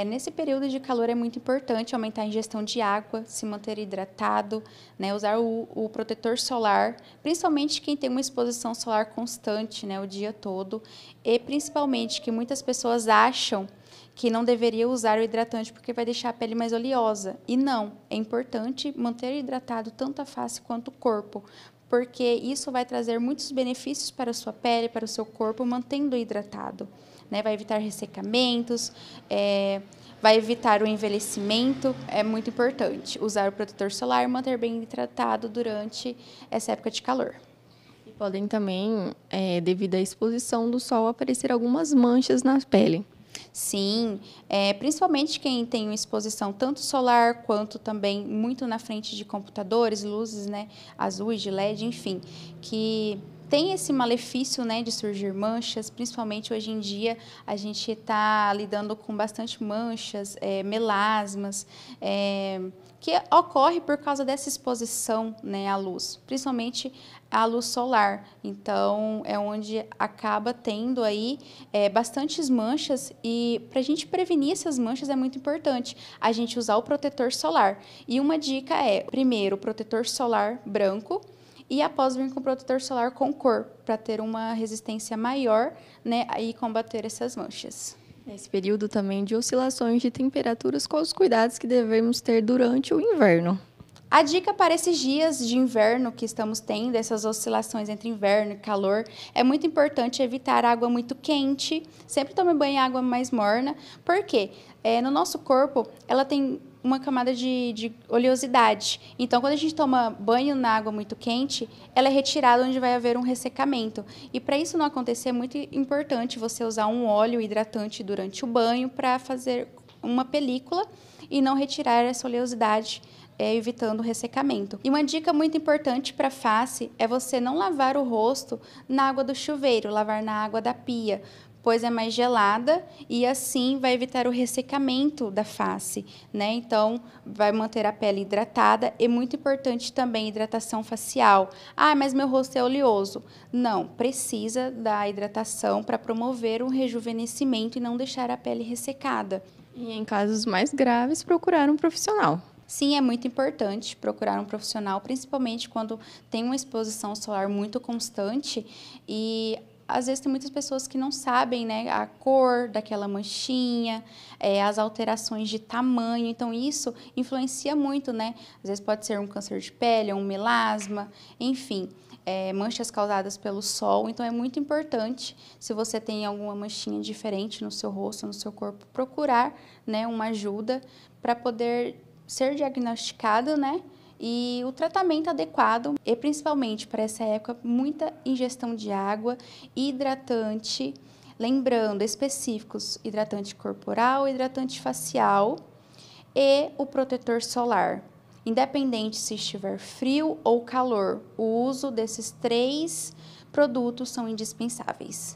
É, nesse período de calor é muito importante aumentar a ingestão de água, se manter hidratado, né, usar o, o, protetor solar, principalmente quem tem uma exposição solar constante né, o dia todo, e principalmente que muitas pessoas acham que não deveria usar o hidratante porque vai deixar a pele mais oleosa. E não, é importante manter hidratado tanto a face quanto o corpo, porque isso vai trazer muitos benefícios para a sua pele, para o seu corpo, mantendo hidratado. Né? Vai evitar ressecamentos, é, vai evitar o envelhecimento. É muito importante usar o protetor solar, manter bem hidratado durante essa época de calor. E podem também, é, devido à exposição do sol, aparecer algumas manchas na pele. Sim, é, principalmente quem tem uma exposição tanto solar quanto também muito na frente de computadores, luzes né, azuis, de LED, enfim, que tem esse malefício né, de surgir manchas, principalmente hoje em dia a gente está lidando com bastante manchas, é, melasmas, é, que ocorre por causa dessa exposição né, à luz, principalmente à luz solar. Então é onde acaba tendo aí é, bastantes manchas e para a gente prevenir essas manchas é muito importante a gente usar o protetor solar. E uma dica é, primeiro, o protetor solar branco, e após vir com protetor solar com cor, para ter uma resistência maior né, e combater essas manchas. Nesse período também de oscilações de temperaturas, quais os cuidados que devemos ter durante o inverno? A dica para esses dias de inverno que estamos tendo, essas oscilações entre inverno e calor, é muito importante evitar água muito quente. Sempre tome banho em água mais morna, porque é, no nosso corpo ela tem uma camada de, de, oleosidade. Então, quando a gente toma banho na água muito quente, ela é retirada onde vai haver um ressecamento. E para isso não acontecer, é muito importante você usar um óleo hidratante durante o banho para fazer uma película e não retirar essa oleosidade, é, evitando o ressecamento. E uma dica muito importante para face é você não lavar o rosto na água do chuveiro, lavar na água da pia, pois é mais gelada e assim vai evitar o ressecamento da face, né? Então, vai manter a pele hidratada e muito importante também hidratação facial. Ah, mas meu rosto é oleoso. Não, precisa da hidratação para promover um rejuvenescimento e não deixar a pele ressecada. E em casos mais graves, procurar um profissional. Sim, é muito importante procurar um profissional, principalmente quando tem uma exposição solar muito constante e às vezes tem muitas pessoas que não sabem né, a cor daquela manchinha, é, as alterações de tamanho, então isso influencia muito, né? Às vezes pode ser um câncer de pele, um melasma, enfim. É, manchas causadas pelo sol. Então é muito importante, se você tem alguma manchinha diferente no seu rosto, no seu corpo, procurar né, uma ajuda para poder ser diagnosticado, né? E o tratamento adequado é principalmente para essa época muita ingestão de água, hidratante, lembrando específicos hidratante corporal, hidratante facial e o protetor solar. Independente se estiver frio ou calor, o uso desses três produtos são indispensáveis.